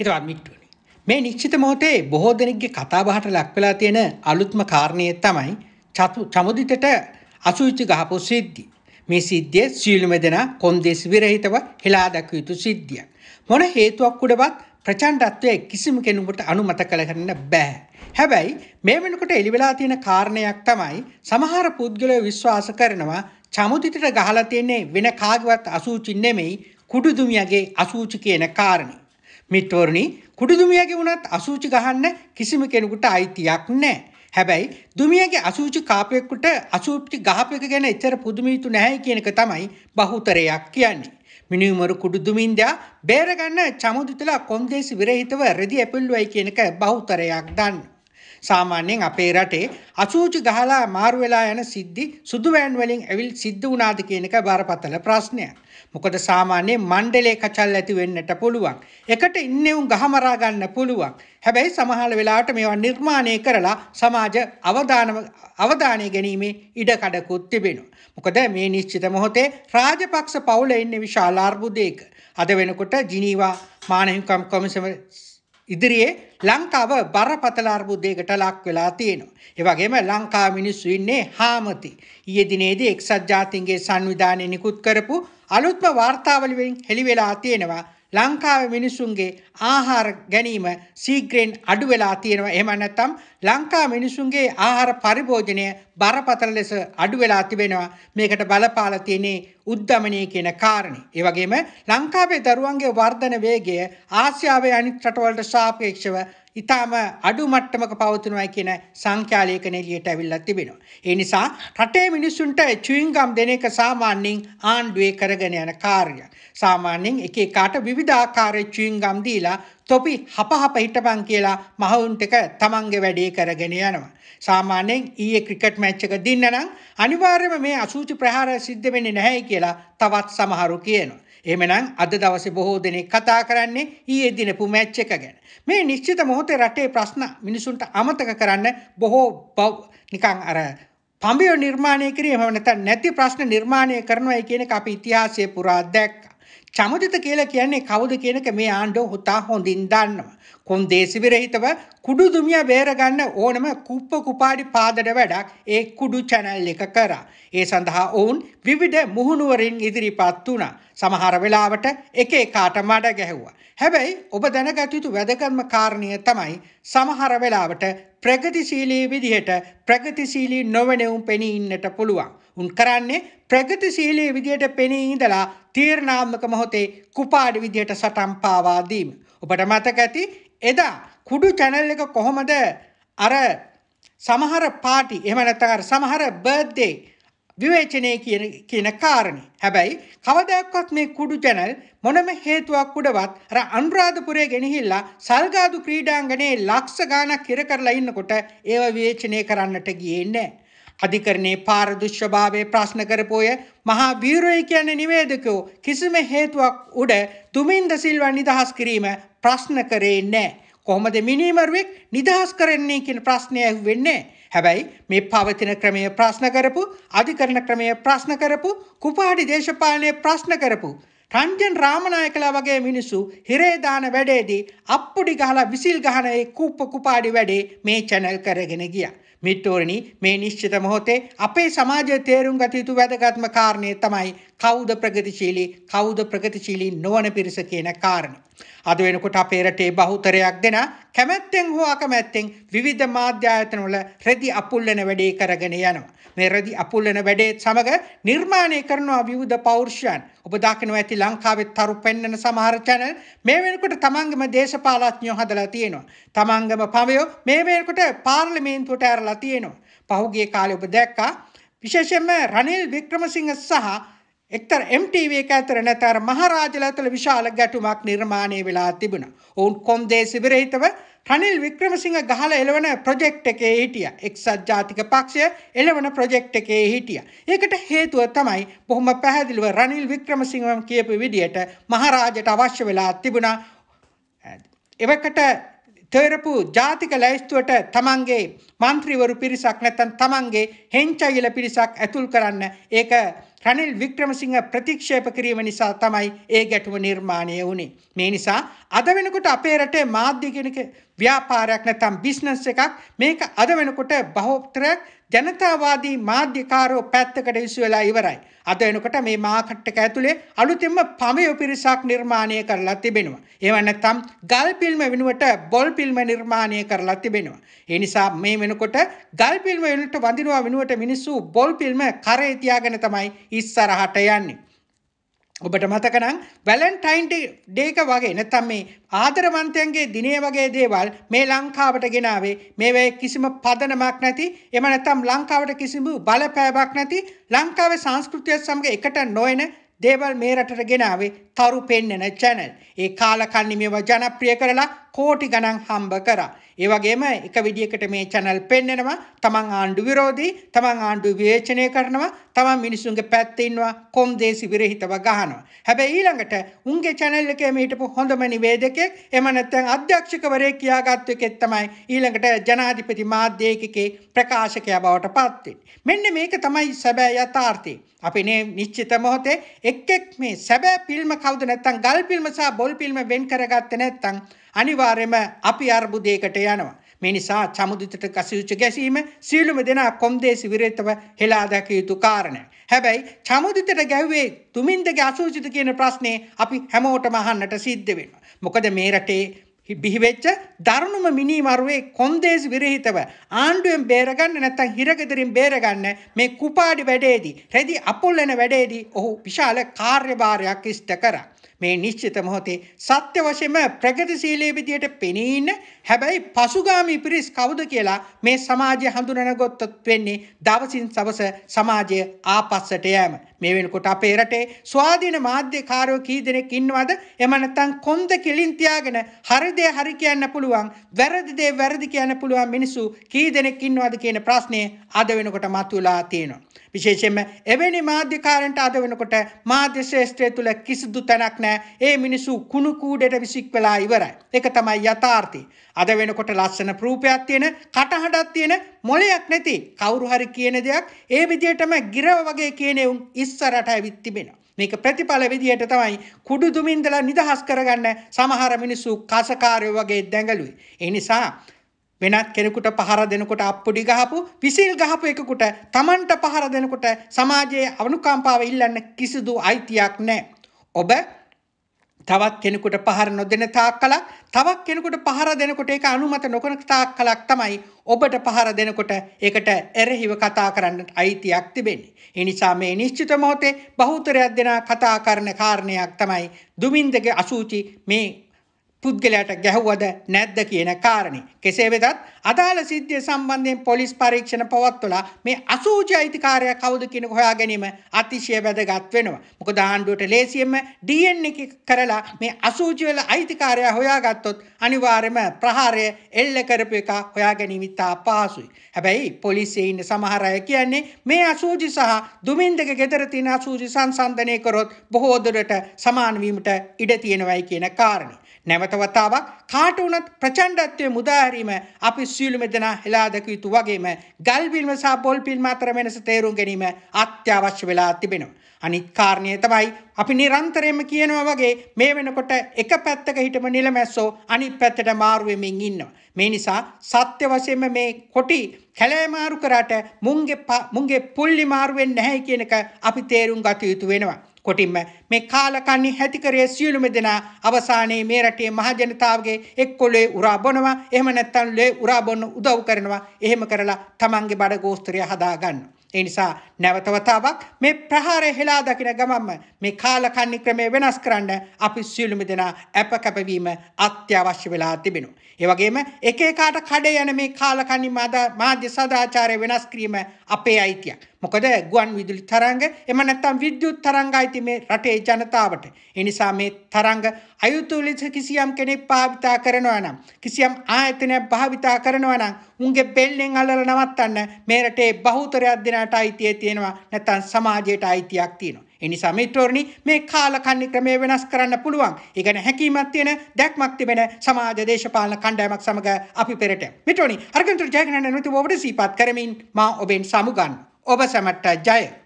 හිතවත්මික්ටුවනි. මේ නිශ්චිත මොහොතේ බොහෝ දෙනෙක්ගේ කතාබහට ලක් වෙලා තියෙන අලුත්ම කාරණය තමයි චතු චමුදිතට අසුවිච්චි ගහපු සිද්ධි. මේ සිද්ධිය සියලුම දෙනා කොන්දේසි විරහිතව හෙලා දක්ව යුතු සිද්ධියක්. මොන හේතුවක් උඩවත් ප්‍රචණ්ඩත්වය කිසිම කෙනෙකුට අනුමත කළ කරන්න බෑ. හැබැයි මේ වෙනකොට එළිවෙලා තියෙන කාරණයක් තමයි සමහර පුද්ගලය විශ්වාස කරනවා චමුදිතට ගහලා තියෙන්නේ වෙන කාගවත් අසූචි නෙමෙයි කුඩුදුමියගේ අසූචි කියන කාරණේ. මිත්වරණි කුඩුදුමියගේ වුණත් අසූචි ගහන්න කිසිම කෙනෙකුට අයිතියක් නැහැ. හැබැයි දුමියගේ අසූචි කාපයෙකුට අසූචි ගහපෙක ගැන එච්චර පුදුමීතු නැහැ කියන එක තමයි බහුතරයක් කියන්නේ. මිනිමරු කුඩුදුමින්දා බේරගන්න චමුදිතලා කොන්දේසි විරහිතව රෙදි ඇපිල්ලුවයි කියනක බහුතරයක් දන්න. සාමාන්‍යයෙන් අපේ රටේ අසූචි ගහලා මාරු වෙලා යන සිද්ධි සුදු වෑන් වලින් ඇවිල් සිද්ධ වුණාද කියන එක බරපතල ප්‍රශ්නයක්. මොකද සාමාන්‍ය මණ්ඩලේ කචල් ඇති වෙන්නට පුළුවන්. එකට ඉන්නේ උන් ගහමරා ගන්න පුළුවන්. හැබැයි සමහර වෙලාවට මේවා නිර්මාණය කරලා සමාජ අවදානම අවධානය ගැනීමේ ඉඩකඩකුත් තිබෙනවා. මොකද මේ නිශ්චිත මොහොතේ රාජපක්ෂ පවුල ඉන්නේ විශාල අර්බුදයක. අද වෙනකොට ජිනීවා මානහිකම් කොමිසම ඉදිරියේ ලංකාව බරපතල අර්බුදයකට ලක් වෙලා තියෙනවා. ඒ වගේම ලංකා මිනිස්සු ඉන්නේ හාමති. ඊයේ දිනේදී එක්සත් ජාතීන්ගේ සංවිධානය නිකුත් කරපු අලුත්ම වාර්තාවලින් හෙළි වෙලා තියෙනවා. ලංකාවේ මිනිසුන්ගේ ආහාර ගැනීම ශීඝ්‍රයෙන් අඩු වෙලා තියෙනවා. එහෙම නැත්නම් ලංකා මිනිසුන්ගේ ආහාර පරිභෝජනය බරපතල ලෙස අඩු වෙලා තිබෙනවා. මේකට බලපාලා තියෙන්නේ උද්ධමනය කියන කාරණේ. ඒ වගේම ලංකාවේ දරුවන්ගේ වර්ධන වේගය ආසියාවේ අනිත් රටවලට සාපේක්ෂව ඊටම අඩු මට්ටමක පවතිනවා කියන සංඛ්‍යා ලේඛන එළියට අවිල්ලා තිබෙනවා. ඒ නිසා රටේ මිනිසුන්ට චුයින් ගම් දෙන එක සාමාන්‍යයෙන් ආණ්ඩුවේ කරගෙන යන කාර්යයක්. සාමාන්‍යයෙන් එක එකාට විවිධාකාරයේ චුයින් ගම් දීලා තොපි හපහප හිටපන් කියලා මහවුන්ට එක තමන්ගේ වැඩේ කරගෙන යනවා. සාමාන්‍යයෙන් ඊයේ ක්‍රිකට් මැච් එක දින්න නම් අනිවාර්යයෙන්ම මේ අසූචි ප්‍රහාරය සිද්ධ වෙන්නේ නැහැ කියලා තවත් සමහරු කියනවා. එමනම් අද දවසේ බොහෝ දෙනෙක් කතා කරන්නේ ඊයේ දිනපු මැච් එක ගැන. මේ නිශ්චිත මොහොතේ රටේ ප්‍රශ්න මිනිසුන්ට අමතක කරන්න බොහෝ නිකන් අර පඹය නිර්මාණය කිරීම නැත නැති ප්‍රශ්න නිර්මාණය කරනවයි කියන අප ඉතිහාසය පුරා දැක් චමදිත කියලා කියන්නේ කවුද කියනක මේ ආණ්ඩුව හොතා හොඳින් දන්නවා. කොන්දේසි විරහිතව කුඩු දුමිය බේරගන්න ඕනම කුප්ප කුපාඩි පාදඩ වැඩක් ඒ කුඩු channel එක කරා. ඒ සඳහා ඔවුන් විවිධ මුහුණුවරින් ඉදිරිපත් වුණා. සමහර වෙලාවට එක එකාට මඩ ගැහුවා. හැබැයි ඔබ දැනගත යුතු වැදගත්ම කාරණය තමයි සමහර වෙලාවට ප්‍රගතිශීලී විදිහට ප්‍රගතිශීලී නොවනවුම් පෙනී ඉන්නට පුළුවන්. උන් කරන්නේ ප්‍රගතිශීලී විදිහට පෙනී ඉඳලා තීරණාත්මක මොහොතේ කුපාඩි විදිහට සටන් පාවා දීම. ඔබට මතක ඇති එදා කුඩු channel එක කොහොමද අර සමහර පාටි එහෙම නැත්නම් සමහර බර්ත්ඩේ විවේචනය කියන කියන කාරණේ. හැබැයි කවදාක්වත් මේ කුඩු ජනල් මොනම හේතුවක් උඩවත් අර අනුරාධපුරය ගෙනහිල්ලා සල්ගාදු ක්‍රීඩාංගණයේ ලක්ෂ ගාණක් හිර කරලා ඉන්නකොට ඒව විවේචනය කරන්නට ගියේ නැහැ. අධිකරණයේ පාරදෘශ්‍යභාවයේ ප්‍රශ්න කරපෝය මහා බීරෝයි කියන නිවේදකෝ කිසිම හේතුවක් උඩ තුමින්ද සිල්වා නිදහස් කිරීම ප්‍රශ්න කරේ නැහැ. කොහොමද මිනීමරුවෙක් නිදහස් කරන්නේ කියන ප්‍රශ්නය ඇහුවෙන්නේ නැහැ. හැබැයි මේ පවතින ක්‍රමය ප්‍රශ්න කරපු අධිකරණ ක්‍රමය ප්‍රශ්න කරපු කුපාඩි දේශපාලනය ප්‍රශ්න කරපු රංජන් රාමනායකලා වගේ මිනිස්සු හිරේදාන වැඩේදී අප්පුඩි ගහලා විසිල් ගහන ඒ කුප්ප කුපාඩි වැඩේ මේ channel කරගෙන ගියා. මිට්ටෝරණි මේ නිශ්චිත මොහොතේ අපේ සමාජය තේරුම් ගත යුතු වැදගත්ම කාරණය තමයි කවුද ප්‍රගතිශීලී කවුද ප්‍රගතිශීලී නොවන පිරිස කියන කාරණේ. අද වෙනකොට අපේ රටේ බහුතරයක් දෙනා කැමැත්තෙන් හෝ අකමැත්තෙන් විවිධ මාධ්‍ය ආයතනවල රෙදි අපුල් වෙන වැඩේ කරගෙන යනවා. මේ රෙදි අපුල් වෙන වැඩේ සමග නිර්මාණය කරනවා විවිධ පෞර්ෂයන්. ඔබ දකිනවා ඇති ලංකාවේ තරු පෙන්වන සමහර channel මේ වෙනකොට තමන්ගේම දේශපාලඥයෝ හදලා තියෙනවා. තමන්ගේම පමයෝ මේ වෙනකොට පාර්ලිමේන්තුවට ඇරලා තියෙනවා. පහුගිය කාලේ ඔබ දැක්කා විශේෂයෙන්ම රනිල් වික්‍රමසිංහ සහ එක්තරා MTV එක ඇතර නැත අර මහරාජල ඇතුළ විශාල ගැටුමක් නිර්මාණය වෙලා තිබුණා. ඔවුන් කොන්දේසි විරහිතව රනිල් වික්‍රමසිංහ ගහලා එළවන ප්‍රොජෙක්ට් එකේ හිටියා. එක්සත් ජාතික පක්ෂය එළවන ප්‍රොජෙක්ට් එකේ හිටියා. ඒකට හේතුව තමයි බොහොම පැහැදිලිව රනිල් වික්‍රමසිංහම කියපු විදියට මහරාජට අවශ්‍ය වෙලා තිබුණා. එවකට තේරපු ජාතික ලැයිස්තුවට තමන්ගේ මන්ත්‍රීවරු පිරිසක් නැත්නම් තමන්ගේ හෙන්චයිල පිරිසක් ඇතුල් කරන්න ඒක රනිල් වික්‍රමසිංහ ප්‍රතික්ෂේප කිරීම නිසා තමයි ඒ ගැටුම නිර්මාණය වුණේ. මේ නිසා අද වෙනකොට අපේ රටේ මාධ්‍ය කෙනක ව්‍යාපාරයක් නැත්නම් බිස්නස් එකක් මේක අද වෙනකොට බහෝතරයක් ජනතාවාදී මාධ්‍යකාරෝ පැත්තකට ඉසු වෙලා ඉවරයි. අද වෙනකොට මේ මාකට් එක ඇතුලේ අලුතෙන්ම පමයෝ පිරිසක් නිර්මාණය කරලා තිබෙනවා. ඒව නැත්නම් ගල් පිල්ම වෙනුවට බොල් පිල්ම නිර්මාණය කරලා තිබෙනවා. ඒ නිසා මේ වෙනකොට ගල් පිල්ම වෙනුවට වඳිනවා වෙනුවට මිනිස්සු බොල් පිල්ම කරේ තියාගෙන තමයි ඉස්සරහට යන්නේ. ඔබට මතකනම් වැලන්ටයින් ඩේක වගේ නැත්නම් මේ ආදරවන්තයන්ගේ දිනේ වගේ දේවල් මේ ලංකාවට ගෙනාවේ මේවැය කිසිම පදනමක් නැති එම නැත්නම් ලංකාවට කිසිම බලපෑමක් නැති ලංකාවේ සංස්කෘතිය සමග එකට නොයන දේවල් මේ රටට ගෙනාවේ තරු පෙන්නන channel. ඒ කාලකන්ණි මේව ජනප්‍රිය කරලා කෝටි ගණන් හම්බ කරා. ඒ වගේම එක විදියකට මේ channel පෙන්නනවා, තමන් ආණ්ඩු විරෝධී, තමන් ආණ්ඩු විවේචනය කරනවා, තමන් මිනිසුන්ගේ පැත්තේ ඉන්නවා, කොම්දේසි විරහිතව ගහනවා. හැබැයි ඊළඟට උන්ගේ channel එකේ මීටපු හොඳම නිවේදකයෙක්, එහෙම නැත්නම් අධ්‍යක්ෂකවරයෙක් කියාගත්තු එකෙක් තමයි ඊළඟට ජනාධිපති මාධ්‍යයකේ ප්‍රකාශකයා බවට පත් වෙන්නේ. මෙන්න මේක තමයි සැබෑ යථාර්ථය. අපි නිශ්චිත මොහොතේ එක් එක් මේ සැබෑ පිල්ම කවුද නැත්තම් ගල් පිල්ම සහ බොල් පිල්ම වෙන් කරගත්තේ නැත්තම් අනිවාර්යයෙන්ම අපි අර්බුදයකට යනවා. මේ නිසා චමුදිතට කසියුච්ච ගැසීම සියලුම දෙනා කොම්දේසි විරේතව හෙලා දැකිය යුතු කාරණයක්. හැබැයි චමුදිතට ගැව්වේ තුමින්දගේ අසුචිත කියන ප්‍රශ්නේ අපි හැමෝටම අහන්නට සිද්ධ වෙනවා. මොකද මේ රටේ බිහිවෙච්ච දරුණුම මිනීමරුවේ කොන්දේසි විරහිතව ආණ්ඩුවෙන් බේරගන්න නැත්තම් හිරගෙදරින් බේරගන්න මේ කුපාඩි වැඩේදී රෙදි අපොල්ලන වැඩේදී ඔහු විශාල කාර්යභාරයක් ඉෂ්ට කරා. මේ නිශ්චිත මොහොතේ සත්‍ය වශයෙන්ම ප්‍රගතිශීලී විදියට පෙනී ඉන්න හැබැයි පසුගාමී පිරිස් කවුද කියලා මේ සමාජය හඳුනනගොත්තොත් වෙන්නේ දවසින් සවස සමාජය ආපස්සට යෑම. මේ වෙනකොට අපේ රටේ ස්වාධීන මාධ්‍යකාරයෝ කී දෙනෙක් ඉන්නවද? එහෙම නැත්නම් කොන්ද කිලින් තියාගෙන හරි දේ හරි කියන්න පුළුවන්, වැරදි දේ වැරදි කියන්න පුළුවන් මිනිස්සු කී දෙනෙක් ඉන්නවද කියන ප්‍රශ්නේ අද වෙනකොට මතුවලා තියෙනවා. විශේෂයෙන්ම එවැනි මාධ්‍යකාරන්ට අද වෙනකොට මාධ්‍ය ශ්‍රේෂ්ඨය තුල කිසිදු තැනක් නැහැ. ඒ මිනිසු කුණු කූඩේට විසික් වෙලා ඉවරයි. ඒක තමයි යථාර්ථය. අද වෙනකොට ලස්සන රූපයක් තියෙන, කටහඬක් තියෙන මොලයක් නැති කවුරු හරි කියන දෙයක් ඒ විදිහටම ගිරව වගේ කියන උන් ඉස්සරට ඇවිත් තිබෙනවා. මේක ප්‍රතිඵල විදිහට තමයි කුඩු දුමින්දලා නිදහස් කරගන්න සමහර මිනිස්සු කාසකාරයෝ වගේ දැඟලුයි. ඒ නිසා වෙනත් කෙනෙකුට පහර දෙනකොට අප්පුඩි ගහපු විසිල් ගහපු එකකුට Tamanට පහර දෙනකොට සමාජයේ අනුකම්පාව ඉල්ලන්න කිසිදු අයිතියක් නැහැ. ඔබ තවත් කෙනෙකුට පහර නොදෙන තාක් කලක් තවත් කෙනෙකුට පහර දෙනකොට ඒක අනුමත නොකරන තාක් කලක් තමයි ඔබට පහර දෙනකොට ඒකට එරෙහිව කතා කරන්න අයිතියක් තිබෙන්නේ. ඒ නිසා මේ නිශ්චිත මොහොතේ බහුතරයක් දෙනා කතා කරන කාරණයක් තමයි දුමින්දගේ අසුචි මේ පුද්ගලයාට ගැහුවද නැද්ද කියන කාරණේ. කෙසේ වෙතත් අදාළ සිද්ධිය සම්බන්ධයෙන් පොලිස් පරීක්ෂණ පවත්වලා මේ අසූචි අයිතිකාරයා කවුද කියන හොයා ගැනීම අතිශය වැදගත් වෙනවා. මොකද ආණ්ඩුවට ලේසියෙන්ම DNA කරලා මේ අසූචි වල අයිතිකාරයා හොයාගත්තොත් අනිවාර්යයෙන්ම ප්‍රහාරය එල්ල කරපු එක හොයා ගැනීම ඉතා පහසුයි. හැබැයි පොලිසියේ ඉන්න සමහර අය කියන්නේ මේ අසූචි සහ දුමින්දක ගෙදර තියෙන අසූචි සංසන්දනය කරොත් බොහෝ දුරට සමාන වීමට ඉඩ තියෙනවායි කියන කාරණේ. නැවතවතාවක් කාට වුණත් ප්‍රචණ්ඩත්වයේ මුදාහැරීම අපි සියලුම දෙනා හෙලා දැකිය යුතු වගේම ගල් පිල්ම සහ පොල් පිල්ම අතර වෙනස තේරුම් ගැනීම අත්‍යවශ්‍ය වෙලා තිබෙනවා. අනිත් කාරණය තමයි අපි නිරන්තරයෙන්ම කියනවා වගේ මේ වෙනකොට එක පැත්තක හිටම නිලමැස්සෝ අනිත් පැත්තට මාරු වෙමින් ඉන්නවා. මේ නිසා සත්‍ය වශයෙන්ම මේ කොටි කැලෑ මාරු කරාට මුන්ගේ මුන්ගේ පුල්ලි මාරු වෙන්නේ නැහැ කියන එක අපි තේරුම් ගත යුතු වෙනවා. කොටින්ම මේ කාලකන්ණි හැතිකරේ සියලුම දෙනා අවසානයේ මේ රටේ මහජනතාවගේ එක්කොලේ උරා බොනවා එහෙම නැත්නම් ලේ උරා බොන්න උදව් කරනවා එහෙම කරලා තමන්ගේ බඩ ගෝස්ත්‍රය හදා ගන්නවා ඒ නිසා නැවත වතාවක් මේ ප්‍රහාරය හෙලා දකින ගමන්ම මේ කාලකන්ණි ක්‍රමය වෙනස් කරන්න අපි සියලුම දෙනා අප කැපවීම අත්‍යවශ්‍ය වෙලා තිබෙනවා. ඒ වගේම එක එකාට කඩේ යන මේ කාලකන්ණි මාධ්‍ය සදාචාරය වෙනස් කිරීම අපේ අයිතියක්. මොකද ගුවන් විදුලි තරංග එම නැත්තම් විද්‍යුත් තරංග අයිති මේ රටේ ජනතාවට. ඒ නිසා මේ තරංග අයුතු ලෙස කිසියම් කෙනෙක් භාවිතා කරනවා නම් කිසියම් ආයතනයක් භාවිතා කරනවා නම් උන්ගේ බෙල්ලෙන් අල්ලලා නවත්තන්න මේ රටේ බහුතරයක් දෙනාට අයිතිය තියෙනවා නැත්තම් සමාජයට අයිතියක් තියෙනවා. එනිසා මිත්‍රෝරණි මේ කාලකන්ණි ක්‍රමය වෙනස් කරන්න පුළුවන්. ඒ කියන්නේ හැකියාවක් තියෙන දැක්මක් තිබෙන සමාජ දේශපාලන කණ්ඩායමක් සමග අපි පෙරට. මිත්‍රෝනි අර්ගන්තුරු ජයගණන් නුතු ඔබට සීපත් කරමින් මා ඔබෙන් සමුගන්නවා. Oba vas a